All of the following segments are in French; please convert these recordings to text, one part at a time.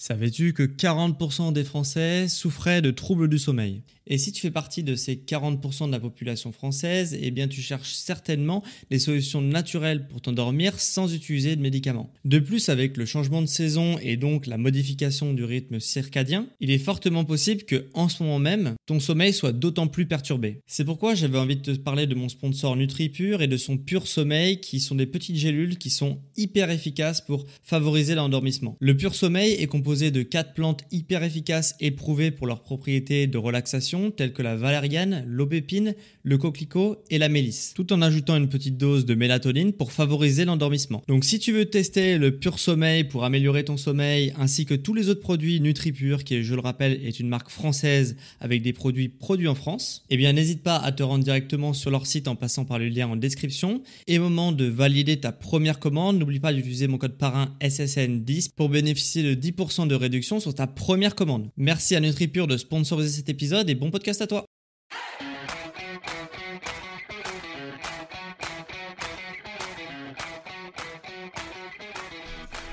Savais-tu que 40% des Français souffraient de troubles du sommeil Et si tu fais partie de ces 40% de la population française, eh bien tu cherches certainement des solutions naturelles pour t'endormir sans utiliser de médicaments. De plus, avec le changement de saison et donc la modification du rythme circadien, il est fortement possible que en ce moment même, ton sommeil soit d'autant plus perturbé. C'est pourquoi j'avais envie de te parler de mon sponsor NutriPure et de son Pur Sommeil qui sont des petites gélules qui sont hyper efficaces pour favoriser l'endormissement. Le Pur Sommeil est composé de quatre plantes hyper efficaces et prouvées pour leurs propriétés de relaxation, telles que la valériane, l'aubépine, le coquelicot et la mélisse, tout en ajoutant une petite dose de mélatonine pour favoriser l'endormissement. Donc si tu veux tester le pur sommeil pour améliorer ton sommeil, ainsi que tous les autres produits NutriPure, qui je le rappelle est une marque française avec des produits produits en France, eh bien n'hésite pas à te rendre directement sur leur site en passant par le lien en description. Et moment de valider ta première commande, n'oublie pas d'utiliser mon code parrain SSN10 pour bénéficier de 10% de réduction sur ta première commande. Merci à NutriPure de sponsoriser cet épisode et bon podcast à toi.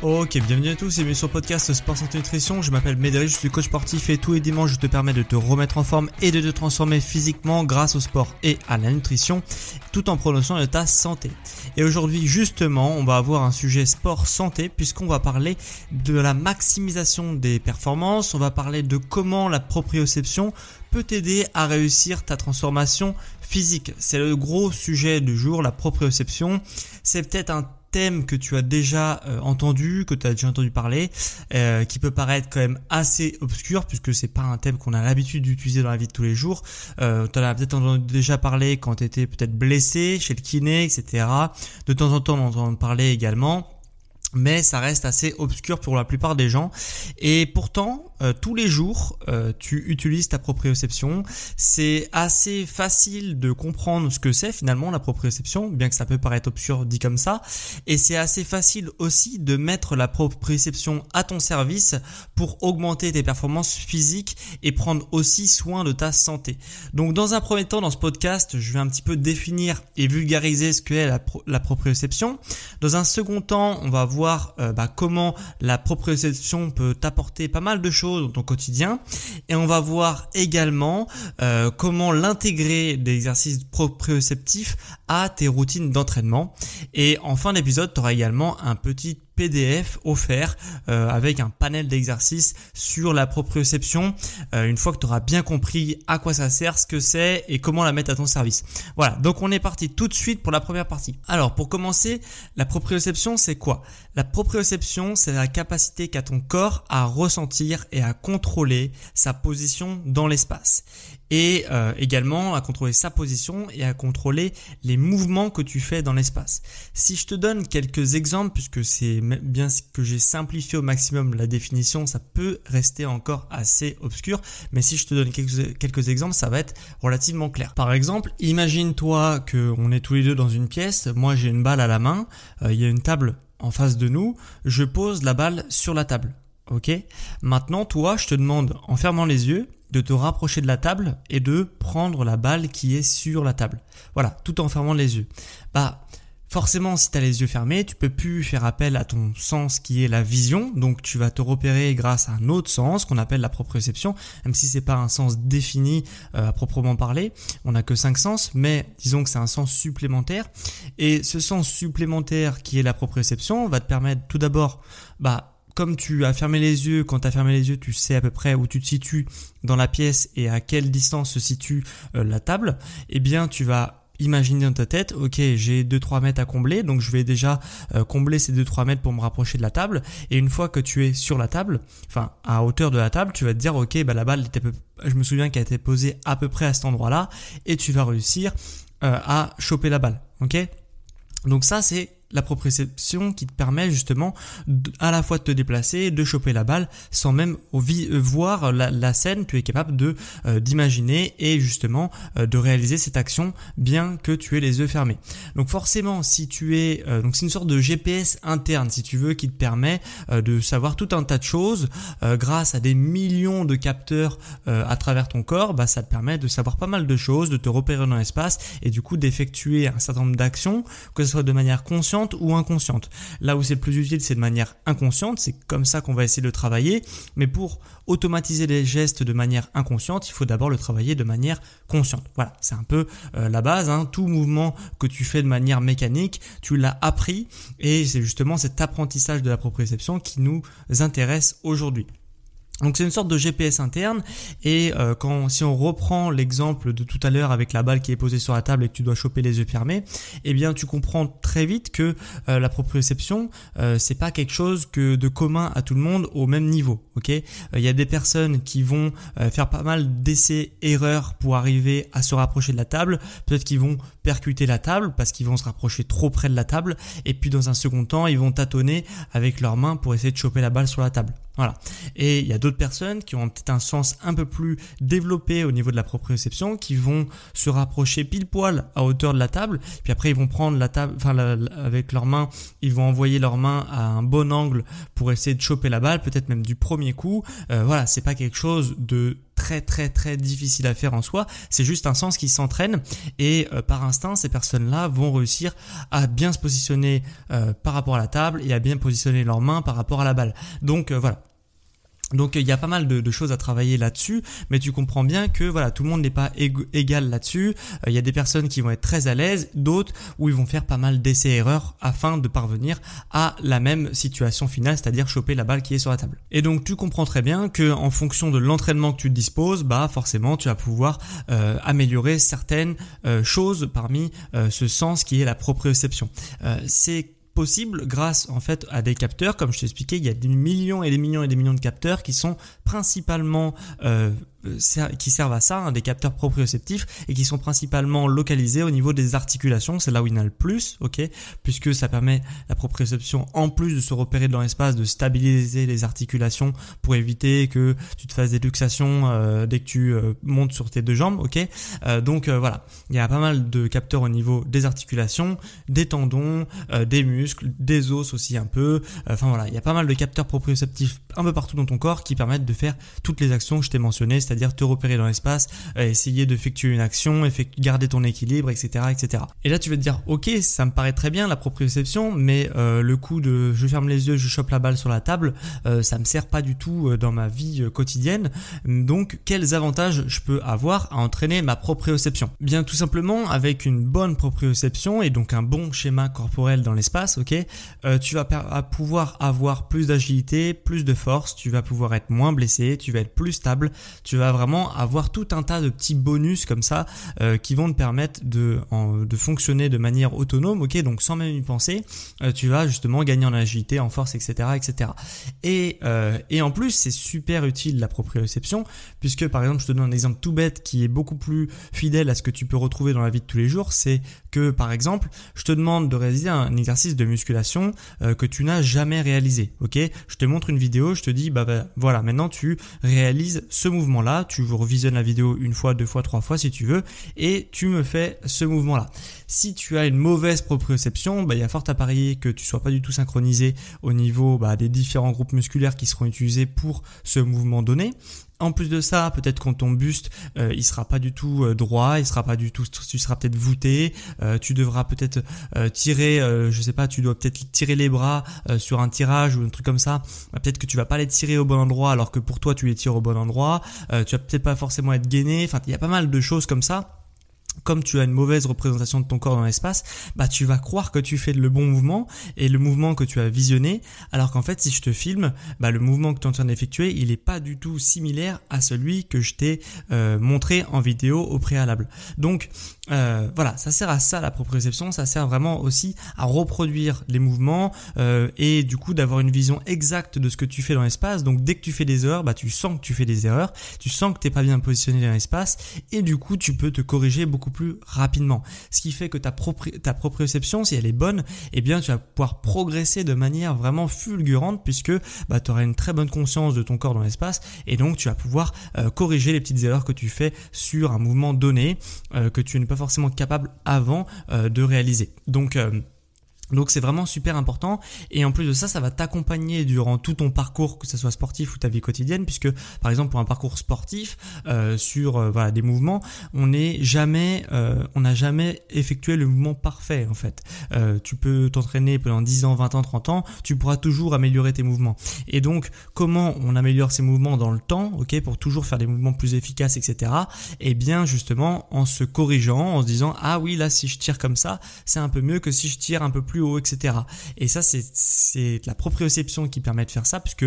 Ok, bienvenue à tous et bienvenue sur le podcast Sport Santé Nutrition. Je m'appelle Médéric, je suis coach sportif et tous les dimanches je te permets de te remettre en forme et de te transformer physiquement grâce au sport et à la nutrition tout en prononçant de ta santé. Et aujourd'hui justement on va avoir un sujet sport santé puisqu'on va parler de la maximisation des performances, on va parler de comment la proprioception peut t'aider à réussir ta transformation physique. C'est le gros sujet du jour, la proprioception. C'est peut-être un thème que tu as déjà euh, entendu, que tu as déjà entendu parler, euh, qui peut paraître quand même assez obscur, puisque c'est pas un thème qu'on a l'habitude d'utiliser dans la vie de tous les jours. Euh, tu en as peut-être entendu déjà parler quand tu étais peut-être blessé, chez le kiné, etc. De temps en temps, on entend parler également mais ça reste assez obscur pour la plupart des gens. Et pourtant, euh, tous les jours, euh, tu utilises ta proprioception. C'est assez facile de comprendre ce que c'est finalement la proprioception, bien que ça peut paraître obscur dit comme ça. Et c'est assez facile aussi de mettre la proprioception à ton service pour augmenter tes performances physiques et prendre aussi soin de ta santé. Donc dans un premier temps, dans ce podcast, je vais un petit peu définir et vulgariser ce qu'est la, la proprioception. Dans un second temps, on va voir voir euh, bah, comment la proprioception peut apporter pas mal de choses dans ton quotidien. Et on va voir également euh, comment l'intégrer des exercices proprioceptifs à tes routines d'entraînement. Et en fin d'épisode, tu auras également un petit PDF offert euh, avec un panel d'exercices sur la proprioception euh, une fois que tu auras bien compris à quoi ça sert, ce que c'est et comment la mettre à ton service. Voilà, donc on est parti tout de suite pour la première partie. Alors pour commencer, la proprioception c'est quoi La proprioception c'est la capacité qu'a ton corps à ressentir et à contrôler sa position dans l'espace et euh, également à contrôler sa position et à contrôler les mouvements que tu fais dans l'espace. Si je te donne quelques exemples, puisque c'est bien ce que j'ai simplifié au maximum la définition, ça peut rester encore assez obscur, mais si je te donne quelques, exemples, ça va être relativement clair. Par exemple, imagine-toi qu'on est tous les deux dans une pièce, moi j'ai une balle à la main, euh, il y a une table en face de nous, je pose la balle sur la table. Ok Maintenant, toi, je te demande, en fermant les yeux, de te rapprocher de la table et de prendre la balle qui est sur la table. Voilà, tout en fermant les yeux. Bah, Forcément, si tu as les yeux fermés, tu peux plus faire appel à ton sens qui est la vision, donc tu vas te repérer grâce à un autre sens qu'on appelle la proprioception, même si c'est pas un sens défini euh, à proprement parler, on n'a que cinq sens, mais disons que c'est un sens supplémentaire et ce sens supplémentaire qui est la proprioception va te permettre tout d'abord bah comme tu as fermé les yeux, quand tu as fermé les yeux, tu sais à peu près où tu te situes dans la pièce et à quelle distance se situe euh, la table, eh bien tu vas imaginer dans ta tête, ok, j'ai 2-3 mètres à combler, donc je vais déjà euh, combler ces 2-3 mètres pour me rapprocher de la table. Et une fois que tu es sur la table, enfin à hauteur de la table, tu vas te dire, ok, bah, la balle, était je me souviens qu'elle était posée à peu près à cet endroit-là, et tu vas réussir euh, à choper la balle. Ok Donc ça, c'est la proprioception qui te permet justement à la fois de te déplacer, de choper la balle, sans même voir la, scène, tu es capable de euh, d'imaginer et justement euh, de réaliser cette action bien que tu aies les yeux fermés. Donc forcément, si tu es euh, donc c'est une sorte de GPS interne si tu veux qui te permet de savoir tout un tas de choses grâce à des millions de capteurs à travers ton corps, bah ça te permet de savoir pas mal de choses, de te repérer dans l'espace et du coup d'effectuer un certain nombre d'actions que ce soit de manière consciente ou inconsciente. Là où c'est le plus utile, c'est de manière inconsciente, c'est comme ça qu'on va essayer de travailler, mais pour automatiser les gestes de manière inconsciente, il faut d'abord le travailler de manière consciente. Voilà, c'est un peu euh, la base, hein. tout mouvement que tu fais de manière mécanique, tu l'as appris, et c'est justement cet apprentissage de la proprioception qui nous intéresse aujourd'hui. Donc c'est une sorte de GPS interne et euh, quand si on reprend l'exemple de tout à l'heure avec la balle qui est posée sur la table et que tu dois choper les yeux fermés, eh bien tu comprends très vite que euh, la proprioception euh, c'est pas quelque chose que de commun à tout le monde au même niveau, euh, Il y a des personnes qui vont faire pas mal d'essais erreurs pour arriver à se rapprocher de la table, peut-être qu'ils vont percuter la table parce qu'ils vont se rapprocher trop près de la table et puis dans un second temps ils vont tâtonner avec leurs mains pour essayer de choper la balle sur la table. Voilà. Et il y a d'autres personnes qui ont peut-être un sens un peu plus développé au niveau de la proprioception, qui vont se rapprocher pile poil à hauteur de la table, puis après ils vont prendre la table, enfin avec leurs mains, ils vont envoyer leurs mains à un bon angle pour essayer de choper la balle, peut-être même du premier coup. Euh, voilà, c'est pas quelque chose de très très très difficile à faire en soi, c'est juste un sens qui s'entraîne et euh, par instinct ces personnes-là vont réussir à bien se positionner euh, par rapport à la table et à bien positionner leurs mains par rapport à la balle. Donc euh, voilà, donc il y a pas mal de, choses à travailler là-dessus, mais tu comprends bien que voilà tout le monde n'est pas égal là-dessus. Euh, il y a des personnes qui vont être très à l'aise, d'autres où ils vont faire pas mal d'essais-erreurs afin de parvenir à la même situation finale, c'est-à-dire choper la balle qui est sur la table. Et donc tu comprends très bien que en fonction de l'entraînement que tu disposes, bah forcément tu vas pouvoir euh, améliorer certaines euh, choses parmi ce sens qui est la proprioception. C'est possible grâce en fait à des capteurs. Comme je t'expliquais expliqué, il y a des millions et des millions et des millions de capteurs qui sont principalement euh, euh, qui servent à ça, hein, des capteurs proprioceptifs et qui sont principalement localisés au niveau des articulations, c'est là où il y en a le plus, ok, puisque ça permet la proprioception en plus de se repérer dans l'espace, de stabiliser les articulations pour éviter que tu te fasses des luxations euh, dès que tu euh, montes sur tes deux jambes, ok. donc voilà, il y a pas mal de capteurs au niveau des articulations, des tendons, des muscles, des os aussi un peu. Enfin voilà, il y a pas mal de capteurs proprioceptifs un peu partout dans ton corps qui permettent de faire toutes les actions que je t'ai mentionnées, cest c'est-à-dire te repérer dans l'espace, euh, essayer d'effectuer une action, garder ton équilibre, etc., etc. Et là, tu vas te dire, ok, ça me paraît très bien la proprioception, mais euh, le coup de je ferme les yeux, je chope la balle sur la table, euh, ça me sert pas du tout dans ma vie quotidienne. Donc, quels avantages je peux avoir à entraîner ma proprioception Bien, tout simplement avec une bonne proprioception et donc un bon schéma corporel dans l'espace, ok, tu vas pouvoir avoir plus d'agilité, plus de force, tu vas pouvoir être moins blessé, tu vas être plus stable, tu vas vraiment avoir tout un tas de petits bonus comme ça euh, qui vont te permettre de, de fonctionner de manière autonome, ok, donc sans même y penser, euh, tu vas justement gagner en agilité, en force, etc. etc. Euh, et, en plus, c'est super utile la proprioception, puisque par exemple, je te donne un exemple tout bête qui est beaucoup plus fidèle à ce que tu peux retrouver dans la vie de tous les jours, c'est que par exemple, je te demande de réaliser un exercice de musculation que tu n'as jamais réalisé, ok Je te montre une vidéo, je te dis, bah, bah voilà, maintenant tu réalises ce mouvement-là, tu revisionnes la vidéo une fois, deux fois, trois fois si tu veux, et tu me fais ce mouvement-là. Si tu as une mauvaise proprioception, bah, il y a fort à parier que tu sois pas du tout synchronisé au niveau bah, des différents groupes musculaires qui seront utilisés pour ce mouvement donné. En plus de ça, peut-être quand ton buste, euh, il sera pas du tout euh, droit, il sera pas du tout, tu seras peut-être voûté, euh, tu devras peut-être tirer, je sais pas, tu dois peut-être tirer les bras sur un tirage ou un truc comme ça. Bah, peut-être que tu vas pas les tirer au bon endroit alors que pour toi tu les tires au bon endroit. tu vas peut-être pas forcément être gainé. Enfin, il y a pas mal de choses comme ça comme tu as une mauvaise représentation de ton corps dans l'espace, bah tu vas croire que tu fais le bon mouvement et le mouvement que tu as visionné, alors qu'en fait si je te filme, bah le mouvement que tu es en train d'effectuer, il n'est pas du tout similaire à celui que je t'ai euh, montré en vidéo au préalable. Donc euh, voilà, ça sert à ça la proprioception, ça sert vraiment aussi à reproduire les mouvements euh, et du coup d'avoir une vision exacte de ce que tu fais dans l'espace. Donc dès que tu fais des erreurs, bah tu sens que tu fais des erreurs, tu sens que tu t'es pas bien positionné dans l'espace et du coup tu peux te corriger beaucoup plus rapidement. Ce qui fait que ta, propre ta proprioception, si elle est bonne, eh bien tu vas pouvoir progresser de manière vraiment fulgurante puisque bah, tu auras une très bonne conscience de ton corps dans l'espace et donc tu vas pouvoir euh, corriger les petites erreurs que tu fais sur un mouvement donné euh, que tu n'es pas forcément capable avant euh, de réaliser. Donc donc c'est vraiment super important et en plus de ça, ça va t'accompagner durant tout ton parcours, que ce soit sportif ou ta vie quotidienne, puisque par exemple pour un parcours sportif euh, sur euh, des mouvements, on n'est jamais, euh, on n'a jamais effectué le mouvement parfait en fait. tu peux t'entraîner pendant 10 ans, 20 ans, 30 ans, tu pourras toujours améliorer tes mouvements. Et donc comment on améliore ses mouvements dans le temps, ok, pour toujours faire des mouvements plus efficaces, etc. Eh bien justement en se corrigeant, en se disant ah oui là si je tire comme ça, c'est un peu mieux que si je tire un peu plus haut, etc. Et ça, c'est la proprioception qui permet de faire ça, puisque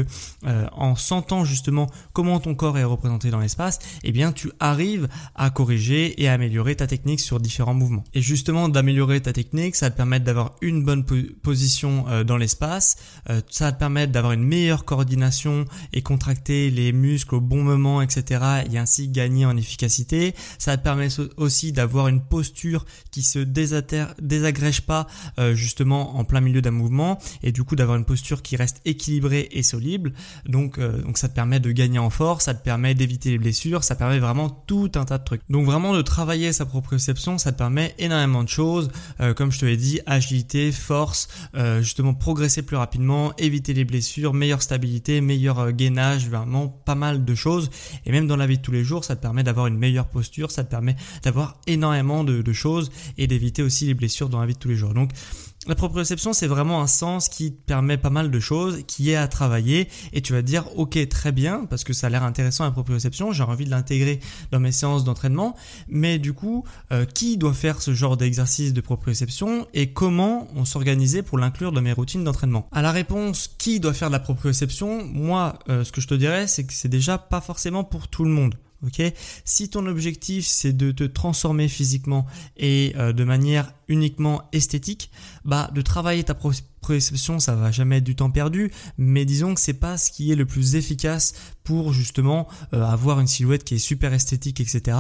euh, en sentant justement comment ton corps est représenté dans l'espace, eh bien, tu arrives à corriger et à améliorer ta technique sur différents mouvements. Et justement, d'améliorer ta technique, ça te permet d'avoir une bonne position euh, dans l'espace, euh, ça te permettre d'avoir une meilleure coordination et contracter les muscles au bon moment, etc. Et ainsi gagner en efficacité. Ça te permet aussi d'avoir une posture qui se désagrège pas justement en plein milieu d'un mouvement et du coup d'avoir une posture qui reste équilibrée et solide. Donc, euh, donc ça te permet de gagner en force, ça te permet d'éviter les blessures, ça permet vraiment tout un tas de trucs. Donc vraiment de travailler sa proprioception, ça te permet énormément de choses, euh, comme je te l'ai dit, agilité, force, euh, justement progresser plus rapidement, éviter les blessures, meilleure stabilité, meilleur gainage, vraiment pas mal de choses. Et même dans la vie de tous les jours, ça te permet d'avoir une meilleure posture, ça te permet d'avoir énormément de, de choses et d'éviter aussi les blessures dans la vie de tous les jours. Donc la proprioception, c'est vraiment un sens qui permet pas mal de choses, qui est à travailler, et tu vas te dire, ok, très bien, parce que ça a l'air intéressant la proprioception, j'ai envie de l'intégrer dans mes séances d'entraînement, mais du coup, euh, qui doit faire ce genre d'exercice de proprioception et comment on s'organiser pour l'inclure dans mes routines d'entraînement À la réponse, qui doit faire de la proprioception, moi, euh, ce que je te dirais, c'est que c'est déjà pas forcément pour tout le monde. Ok, si ton objectif c'est de te transformer physiquement et euh, de manière uniquement esthétique, bah de travailler ta, proprioception, ça va jamais être du temps perdu, mais disons que c'est pas ce qui est le plus efficace pour justement euh, avoir une silhouette qui est super esthétique, etc.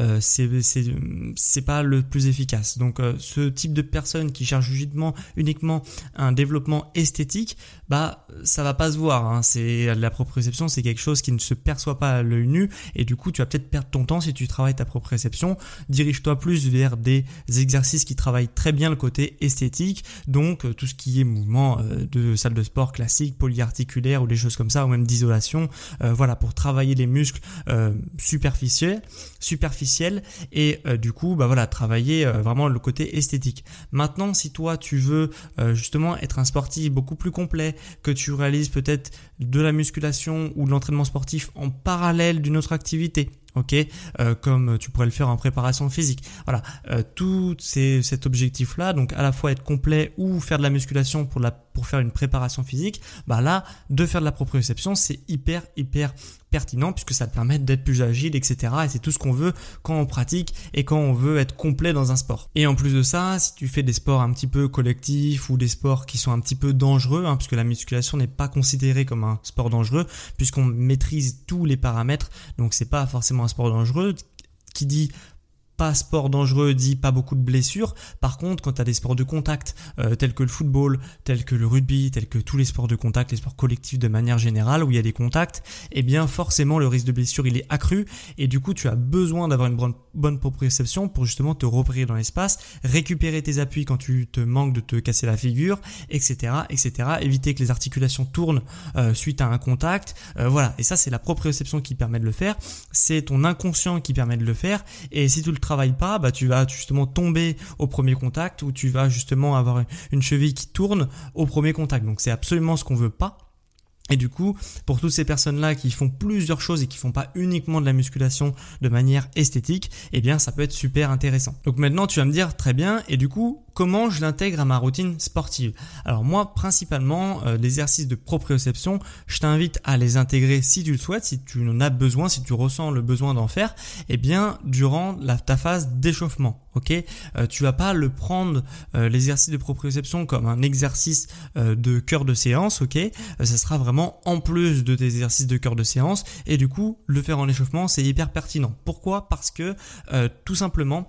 Euh, c'est pas le plus efficace. Donc euh, ce type de personne qui cherche uniquement, uniquement un développement esthétique, bah ça va pas se voir. Hein. C'est la proprioception, c'est quelque chose qui ne se perçoit pas à l'œil nu, et du coup tu vas peut-être perdre ton temps si tu travailles ta réception Dirige-toi plus vers des exercices qui travaillent très bien le côté esthétique, donc tout ce qui est mouvements euh, de salle de sport classique, polyarticulaire ou des choses comme ça, ou même d'isolation, euh, voilà, pour travailler les muscles euh, superficiels, superficiels et du coup, bah voilà, travailler vraiment le côté esthétique. Maintenant, si toi tu veux justement être un sportif beaucoup plus complet, que tu réalises peut-être de la musculation ou de l'entraînement sportif en parallèle d'une autre activité, ok euh, comme tu pourrais le faire en préparation physique voilà euh, tout c'est cet objectif là donc à la fois être complet ou faire de la musculation pour la pour faire une préparation physique, bah là, de faire de la proprioception, c'est hyper, hyper pertinent puisque ça te permet d'être plus agile, etc. Et c'est tout ce qu'on veut quand on pratique et quand on veut être complet dans un sport. Et en plus de ça, si tu fais des sports un petit peu collectifs ou des sports qui sont un petit peu dangereux, hein, puisque la musculation n'est pas considérée comme un sport dangereux, puisqu'on maîtrise tous les paramètres, donc c'est pas forcément un sport dangereux qui dit pas sport dangereux dit pas beaucoup de blessures. Par contre, quand tu as des sports de contact euh, tels que le football, tels que le rugby, tels que tous les sports de contact, les sports collectifs de manière générale où il y a des contacts, eh bien forcément le risque de blessure il est accru et du coup tu as besoin d'avoir une bonne, bonne proprioception pour justement te repérer dans l'espace, récupérer tes appuis quand tu te manques de te casser la figure, etc., etc. Éviter que les articulations tournent euh, suite à un contact, euh, voilà. Et ça c'est la proprioception qui permet de le faire, c'est ton inconscient qui permet de le faire et si tu le travaille pas, bah, tu vas justement tomber au premier contact ou tu vas justement avoir une cheville qui tourne au premier contact. Donc c'est absolument ce qu'on veut pas. Et du coup, pour toutes ces personnes-là qui font plusieurs choses et qui font pas uniquement de la musculation de manière esthétique, eh bien, ça peut être super intéressant. Donc maintenant, tu vas me dire, très bien, et du coup, comment je l'intègre à ma routine sportive. Alors moi, principalement, euh, l'exercice de proprioception, je t'invite à les intégrer si tu le souhaites, si tu en as besoin, si tu ressens le besoin d'en faire, eh bien durant la, ta phase d'échauffement. Ok, euh, tu vas pas le prendre euh, l'exercice de proprioception comme un exercice euh, de cœur de séance. Ok, euh, ça sera vraiment en plus de tes exercices de cœur de séance et du coup le faire en échauffement c'est hyper pertinent. Pourquoi Parce que tout simplement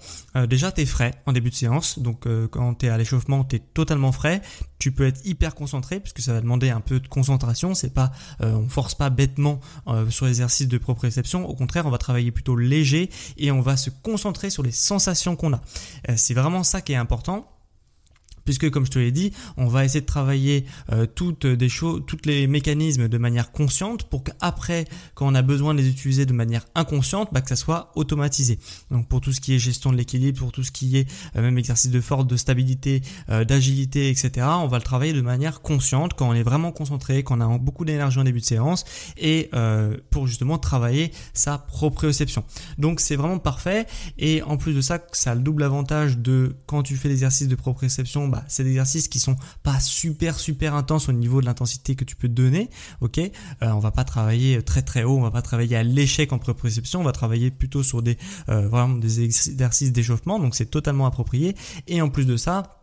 déjà t'es frais en début de séance, donc quand tu es à l'échauffement, tu es totalement frais, tu peux être hyper concentré puisque ça va demander un peu de concentration, c'est pas euh, on force pas bêtement euh, sur l'exercice de proprioception, au contraire, on va travailler plutôt léger et on va se concentrer sur les sensations qu'on a. Euh, c'est vraiment ça qui est important. Puisque comme je te l'ai dit, on va essayer de travailler euh, toutes des choses, toutes les mécanismes de manière consciente pour qu'après, quand on a besoin de les utiliser de manière inconsciente, bah, que ça soit automatisé. Donc pour tout ce qui est gestion de l'équilibre, pour tout ce qui est euh, même exercice de force, de stabilité, euh, d'agilité, etc. On va le travailler de manière consciente quand on est vraiment concentré, quand on a beaucoup d'énergie en début de séance et pour justement travailler sa proprioception. Donc c'est vraiment parfait et en plus de ça, ça a le double avantage de quand tu fais l'exercice de proprioception bah, c'est des exercices qui sont pas super super intenses au niveau de l'intensité que tu peux donner. Ok, euh, on va pas travailler très très haut, on va pas travailler à l'échec en pré-préception. on va travailler plutôt sur des euh, vraiment des exercices d'échauffement, donc c'est totalement approprié. Et en plus de ça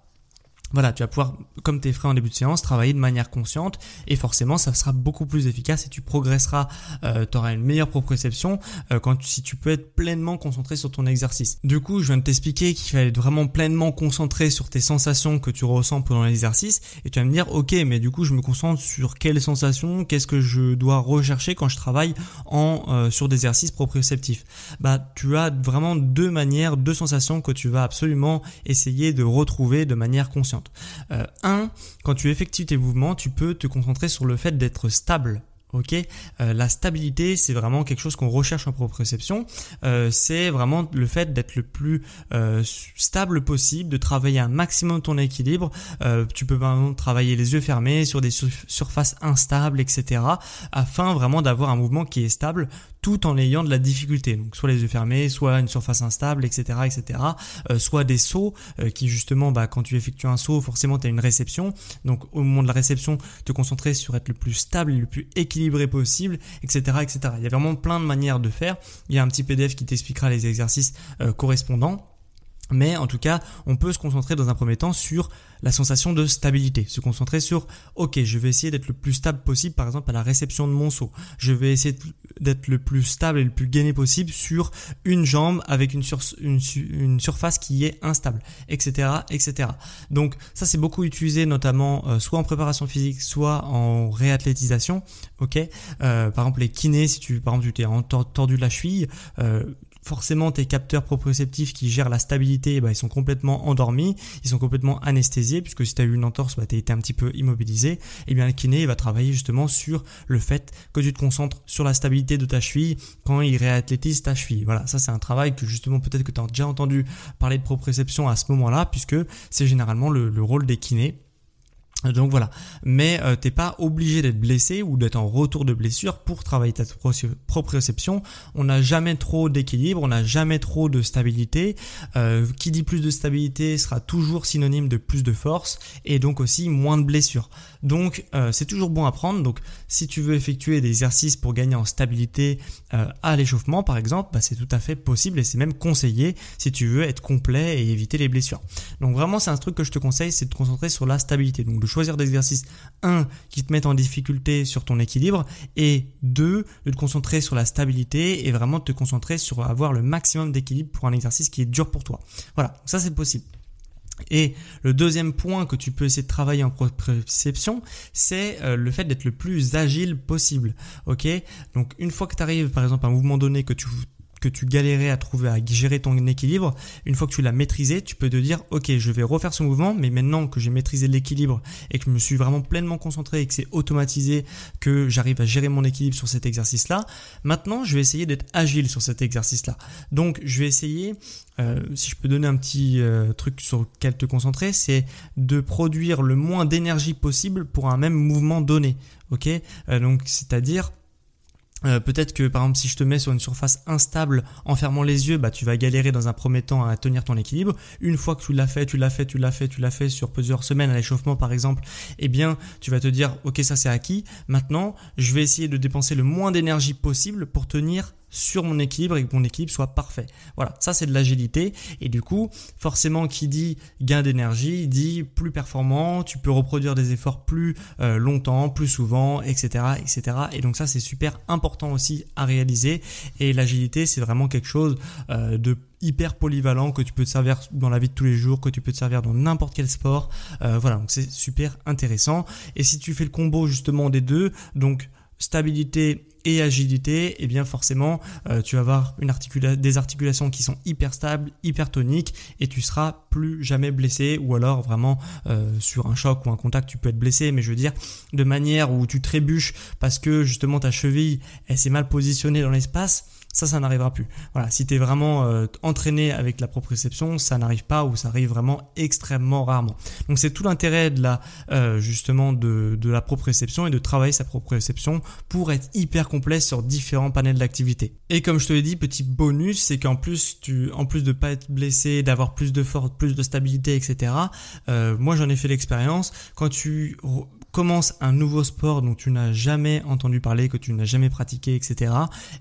voilà, tu vas pouvoir, comme tes frais en début de séance, travailler de manière consciente et forcément ça sera beaucoup plus efficace et tu progresseras, euh, tu auras une meilleure proprioception euh, quand si tu peux être pleinement concentré sur ton exercice. Du coup, je viens de t'expliquer qu'il fallait être vraiment pleinement concentré sur tes sensations que tu ressens pendant l'exercice et tu vas me dire ok mais du coup je me concentre sur quelles sensations, qu'est-ce que je dois rechercher quand je travaille en euh, sur des exercices proprioceptifs. Bah tu as vraiment deux manières, deux sensations que tu vas absolument essayer de retrouver de manière consciente. 1. Euh, quand tu effectues tes mouvements, tu peux te concentrer sur le fait d'être stable. Ok, euh, la stabilité, c'est vraiment quelque chose qu'on recherche en proprioception. Euh, c'est vraiment le fait d'être le plus euh, stable possible, de travailler un maximum ton équilibre. tu peux vraiment travailler les yeux fermés sur des surfaces instables, etc. Afin vraiment d'avoir un mouvement qui est stable tout en ayant de la difficulté. Donc soit les yeux fermés, soit une surface instable, etc., etc. Euh, soit des sauts euh, qui justement, bah, quand tu effectues un saut, forcément tu as une réception. Donc au moment de la réception, te concentrer sur être le plus stable, le plus équilibré possible, etc., etc. Il y a vraiment plein de manières de faire. Il y a un petit PDF qui t'expliquera les exercices euh, correspondants. Mais en tout cas, on peut se concentrer dans un premier temps sur la sensation de stabilité. Se concentrer sur, ok, je vais essayer d'être le plus stable possible, par exemple à la réception de mon saut. Je vais essayer d'être le plus stable et le plus gainé possible sur une jambe avec une, surface qui est instable, etc., etc. Donc ça, c'est beaucoup utilisé notamment euh, soit en préparation physique, soit en réathlétisation. Ok, euh, par exemple les kinés, si tu, par exemple, tu t'es tordu la cheville. Euh, forcément tes capteurs proprioceptifs qui gèrent la stabilité, bah, ils sont complètement endormis, ils sont complètement anesthésiés, puisque si tu as eu une entorse, bah, tu as été un petit peu immobilisé, et eh bien le kiné va travailler justement sur le fait que tu te concentres sur la stabilité de ta cheville quand il réathlétise ta cheville. Voilà, ça c'est un travail que justement peut-être que tu as déjà entendu parler de proprioception à ce moment-là, puisque c'est généralement le, le rôle des kinés donc voilà, mais tu euh, t'es pas obligé d'être blessé ou d'être en retour de blessure pour travailler ta réception. On n'a jamais trop d'équilibre, on n'a jamais trop de stabilité. Euh, qui dit plus de stabilité sera toujours synonyme de plus de force et donc aussi moins de blessures. Donc euh, c'est toujours bon à prendre. Donc si tu veux effectuer des exercices pour gagner en stabilité à l'échauffement par exemple, bah, c'est tout à fait possible et c'est même conseillé si tu veux être complet et éviter les blessures. Donc vraiment c'est un truc que je te conseille, c'est de te concentrer sur la stabilité. Donc choisir d'exercices, 1, un, qui te mettent en difficulté sur ton équilibre, et deux, de te concentrer sur la stabilité et vraiment de te concentrer sur avoir le maximum d'équilibre pour un exercice qui est dur pour toi. Voilà, ça c'est possible. Et le deuxième point que tu peux essayer de travailler en perception, c'est euh, le fait d'être le plus agile possible. Ok Donc une fois que tu arrives par exemple à un mouvement donné que tu que tu galérais à trouver, à gérer ton équilibre, une fois que tu l'as maîtrisé, tu peux te dire, ok, je vais refaire ce mouvement, mais maintenant que j'ai maîtrisé l'équilibre et que je me suis vraiment pleinement concentré et que c'est automatisé, que j'arrive à gérer mon équilibre sur cet exercice-là, maintenant je vais essayer d'être agile sur cet exercice-là. Donc je vais essayer, euh, si je peux donner un petit euh, truc sur lequel te concentrer, c'est de produire le moins d'énergie possible pour un même mouvement donné. Ok, euh, donc c'est-à-dire euh, peut-être que par exemple si je te mets sur une surface instable en fermant les yeux, bah tu vas galérer dans un premier temps à tenir ton équilibre. Une fois que tu l'as fait, tu l'as fait, tu l'as fait, tu l'as fait sur plusieurs semaines à l'échauffement par exemple, eh bien tu vas te dire OK, ça c'est acquis. Maintenant, je vais essayer de dépenser le moins d'énergie possible pour tenir sur mon équilibre et que mon équilibre soit parfait. Voilà, ça c'est de l'agilité et du coup, forcément qui dit gain d'énergie dit plus performant, tu peux reproduire des efforts plus euh, longtemps, plus souvent, etc., etc. Et donc ça c'est super important aussi à réaliser et l'agilité c'est vraiment quelque chose euh, de hyper polyvalent que tu peux te servir dans la vie de tous les jours, que tu peux te servir dans n'importe quel sport. Euh, voilà, donc c'est super intéressant. Et si tu fais le combo justement des deux, donc stabilité et agilité, eh bien forcément, euh, tu vas avoir une articula des articulations qui sont hyper stables, hyper toniques, et tu seras plus jamais blessé, ou alors vraiment euh, sur un choc ou un contact, tu peux être blessé, mais je veux dire, de manière où tu trébuches parce que justement ta cheville, elle s'est mal positionnée dans l'espace, ça, ça n'arrivera plus. Voilà, si tu es vraiment euh, entraîné avec la proprioception, ça n'arrive pas ou ça arrive vraiment extrêmement rarement. Donc c'est tout l'intérêt de la euh, justement de, de, la proprioception et de travailler sa proprioception pour être hyper complet sur différents panels d'activité. Et comme je te l'ai dit, petit bonus, c'est qu'en plus tu, en plus de pas être blessé, d'avoir plus de force, plus de stabilité, etc. Euh, moi, j'en ai fait l'expérience quand tu commence un nouveau sport dont tu n'as jamais entendu parler, que tu n'as jamais pratiqué, etc.,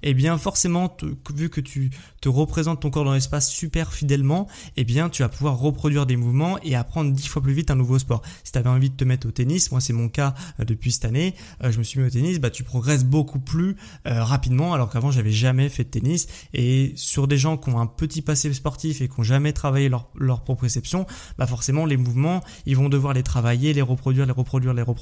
eh bien forcément, vu que tu te représentes ton corps dans l'espace super fidèlement, eh bien tu vas pouvoir reproduire des mouvements et apprendre dix fois plus vite un nouveau sport. Si tu avais envie de te mettre au tennis, moi c'est mon cas euh, depuis cette année, euh, je me suis mis au tennis, bah tu progresses beaucoup plus euh, rapidement alors qu'avant j'avais jamais fait de tennis et sur des gens qui ont un petit passé sportif et qui n'ont jamais travaillé leur, leur proprioception, bah forcément les mouvements, ils vont devoir les travailler, les reproduire, les reproduire, les reproduire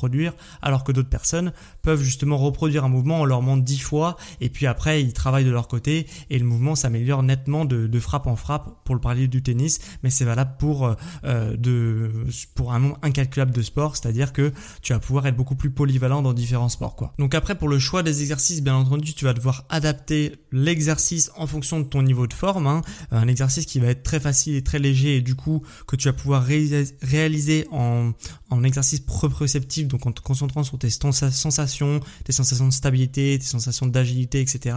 alors que d'autres personnes peuvent justement reproduire un mouvement, en leur montant dix fois, et puis après ils travaillent de leur côté, et le mouvement s'améliore nettement de, frappe en frappe pour le parler du tennis, mais c'est valable pour, euh, euh, pour un nombre incalculable de sports, c'est-à-dire que tu vas pouvoir être beaucoup plus polyvalent dans différents sports. Quoi. Donc après pour le choix des exercices, bien entendu, tu vas devoir adapter l'exercice en fonction de ton niveau de forme, hein. un exercice qui va être très facile et très léger, et du coup que tu vas pouvoir réaliser en, en exercice proprioceptif donc en te concentrant sur tes sensations, tes sensations de stabilité, tes sensations d'agilité, etc.,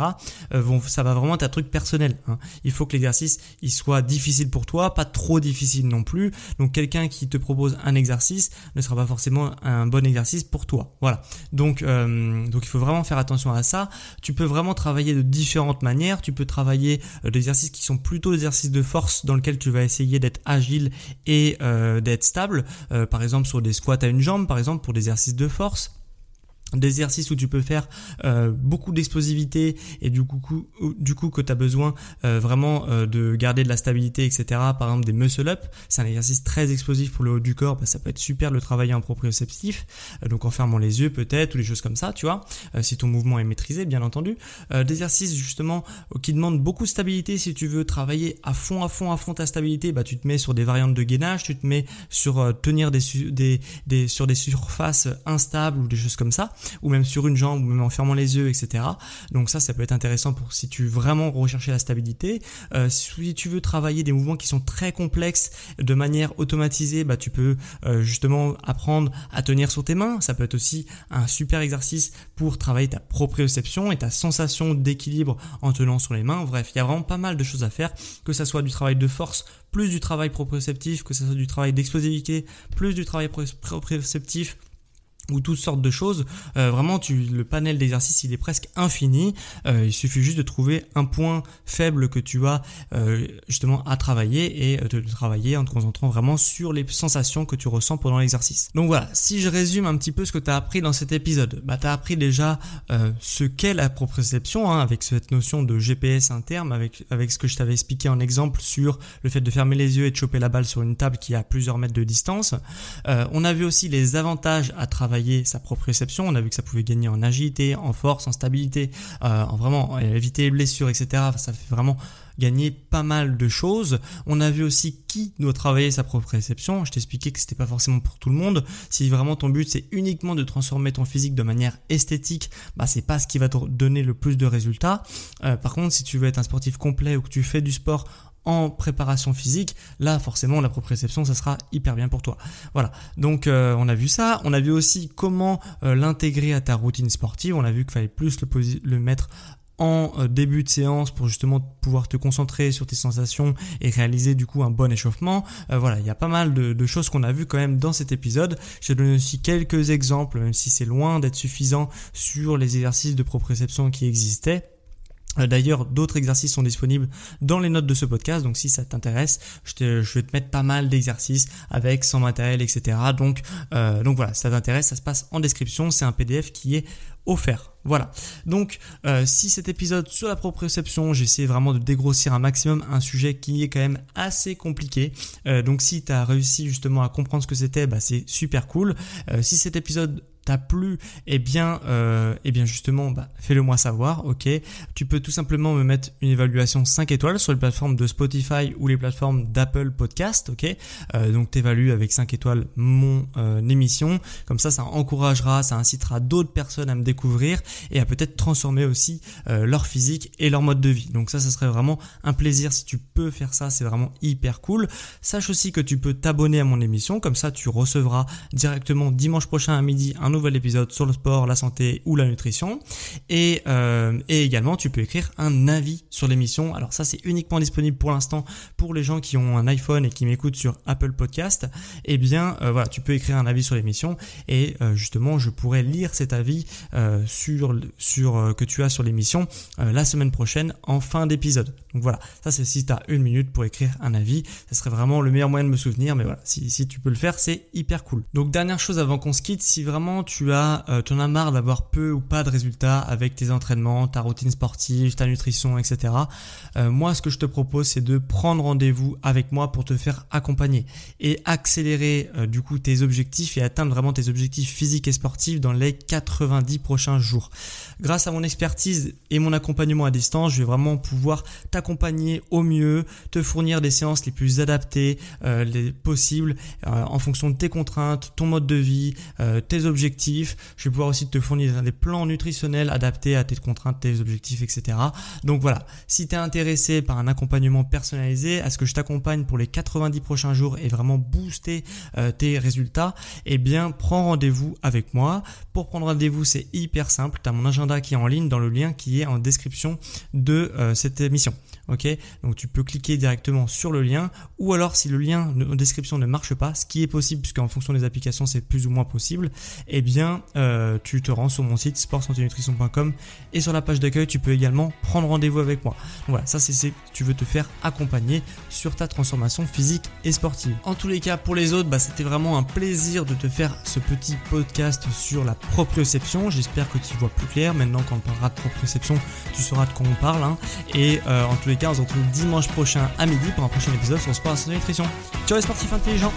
euh, vont, ça va vraiment être un truc personnel. Hein. Il faut que l'exercice il soit difficile pour toi, pas trop difficile non plus. Donc quelqu'un qui te propose un exercice ne sera pas forcément un bon exercice pour toi. Voilà. Donc, euh, donc il faut vraiment faire attention à ça. Tu peux vraiment travailler de différentes manières. Tu peux travailler euh, des exercices qui sont plutôt des exercices de force dans lesquels tu vas essayer d'être agile et d'être stable. par exemple sur des squats à une jambe, par exemple pour des Exercice de force, d'exercices où tu peux faire euh, beaucoup d'explosivité et du coup, du coup que tu as besoin euh, vraiment euh, de garder de la stabilité etc par exemple des muscle up c'est un exercice très explosif pour le haut du corps bah, ça peut être super de le travailler en proprioceptif donc en fermant les yeux peut-être ou des choses comme ça tu vois si ton mouvement est maîtrisé bien entendu d'exercices justement qui demandent beaucoup de stabilité si tu veux travailler à fond à fond à fond ta stabilité bah tu te mets sur des variantes de gainage tu te mets sur tenir des sur des surfaces instables ou des choses comme ça ou même sur une jambe, ou même en fermant les yeux, etc. Donc ça, ça peut être intéressant pour si tu veux vraiment rechercher la stabilité. Euh, si tu veux travailler des mouvements qui sont très complexes de manière automatisée, bah, tu peux euh, justement apprendre à tenir sur tes mains. Ça peut être aussi un super exercice pour travailler ta proprioception et ta sensation d'équilibre en tenant sur les mains. Bref, il y a vraiment pas mal de choses à faire, que ça soit du travail de force plus du travail proprioceptif, que ce soit du travail d'explosivité, plus du travail proprioceptif, ou toutes sortes de choses. Euh, vraiment, tu, le panel d'exercices, il est presque infini. Euh, il suffit juste de trouver un point faible que tu as euh, justement à travailler et de travailler en te concentrant vraiment sur les sensations que tu ressens pendant l'exercice. Donc voilà, si je résume un petit peu ce que tu as appris dans cet épisode, bah, tu as appris déjà ce qu'est la proprioception hein, avec cette notion de GPS interne, avec, avec ce que je t'avais expliqué en exemple sur le fait de fermer les yeux et de choper la balle sur une table qui est à plusieurs mètres de distance. on a vu aussi les avantages à travailler sa propre réception, On a vu que ça pouvait gagner en agilité, en force, en stabilité, euh, en vraiment éviter les blessures, etc. ça fait vraiment gagner pas mal de choses. On a vu aussi qui doit travailler sa propre réception. Je t'expliquais que c'était pas forcément pour tout le monde. Si vraiment ton but c'est uniquement de transformer ton physique de manière esthétique, bah c'est pas ce qui va te donner le plus de résultats. Euh, par contre, si tu veux être un sportif complet ou que tu fais du sport en préparation physique, là forcément la proprioception ça sera hyper bien pour toi. Voilà, donc euh, on a vu ça, on a vu aussi comment euh, l'intégrer à ta routine sportive, on a vu qu'il fallait plus le, mettre en euh, début de séance pour justement pouvoir te concentrer sur tes sensations et réaliser du coup un bon échauffement. voilà, il y a pas mal de, choses qu'on a vu quand même dans cet épisode. Je te donne aussi quelques exemples, même si c'est loin d'être suffisant sur les exercices de proprioception qui existaient. Euh, d'ailleurs, d'autres exercices sont disponibles dans les notes de ce podcast, donc si ça t'intéresse, je, vais te mettre pas mal d'exercices avec sans matériel, etc. Donc, euh, donc voilà, si ça t'intéresse, ça se passe en description. C'est un PDF qui est offert. Voilà. Donc, euh, si cet épisode sur la proprioception, j'essaie vraiment de dégrossir un maximum un sujet qui est quand même assez compliqué. donc, si tu as réussi justement à comprendre ce que c'était, bah, c'est super cool. si cet épisode t'a plu, eh bien, et euh, eh bien justement, bah, fais-le moi savoir, ok Tu peux tout simplement me mettre une évaluation 5 étoiles sur les plateformes de Spotify ou les plateformes d'Apple Podcast, ok donc euh, Donc t'évalues avec 5 étoiles mon euh, émission, comme ça ça encouragera, ça incitera d'autres personnes à me découvrir et à peut-être transformer aussi leur physique et leur mode de vie. Donc ça, ça serait vraiment un plaisir si tu peux faire ça, c'est vraiment hyper cool. Sache aussi que tu peux t'abonner à mon émission, comme ça tu recevras directement dimanche prochain à midi un autre nouvel épisode sur le sport, la santé ou la nutrition. Et, euh, et également, tu peux écrire un avis sur l'émission. Alors ça, c'est uniquement disponible pour l'instant pour les gens qui ont un iPhone et qui m'écoutent sur Apple Podcast. et eh bien, euh, voilà, tu peux écrire un avis sur l'émission et euh, justement, je pourrais lire cet avis sur, sur que tu as sur l'émission la semaine prochaine en fin d'épisode. Donc voilà, ça c'est si tu as une minute pour écrire un avis, ça serait vraiment le meilleur moyen de me souvenir, mais voilà, si, si tu peux le faire, c'est hyper cool. Donc dernière chose avant qu'on se quitte, si vraiment tu as, euh, en as marre d'avoir peu ou pas de résultats avec tes entraînements, ta routine sportive, ta nutrition, etc. Euh, moi, ce que je te propose, c'est de prendre rendez-vous avec moi pour te faire accompagner et accélérer euh, du coup tes objectifs et atteindre vraiment tes objectifs physiques et sportifs dans les 90 prochains jours. Grâce à mon expertise et mon accompagnement à distance, je vais vraiment pouvoir t'accompagner au mieux, te fournir des séances les plus adaptées possibles en fonction de tes contraintes, ton mode de vie, tes objectifs je vais pouvoir aussi te fournir des plans nutritionnels adaptés à tes contraintes, tes objectifs, etc. Donc voilà, si tu es intéressé par un accompagnement personnalisé, à ce que je t'accompagne pour les 90 prochains jours et vraiment booster euh, tes résultats, eh bien prends rendez-vous avec moi. Pour prendre rendez-vous, c'est hyper simple. Tu as mon agenda qui est en ligne dans le lien qui est en description de euh, cette émission. Ok, donc tu peux cliquer directement sur le lien, ou alors si le lien en description ne marche pas, ce qui est possible puisqu'en fonction des applications c'est plus ou moins possible, et eh eh bien, euh, tu te rends sur mon site sportsantinutrition.com et sur la page d'accueil, tu peux également prendre rendez-vous avec moi. voilà, ça c'est si tu veux te faire accompagner sur ta transformation physique et sportive. En tous les cas, pour les autres, bah, c'était vraiment un plaisir de te faire ce petit podcast sur la proprioception. J'espère que tu vois plus clair. Maintenant, quand on parlera de proprioception, tu sauras de quoi on parle. Hein. Et euh, en tous les cas, on se retrouve dimanche prochain à midi pour un prochain épisode sur Sport Nutrition. Ciao les sportifs intelligents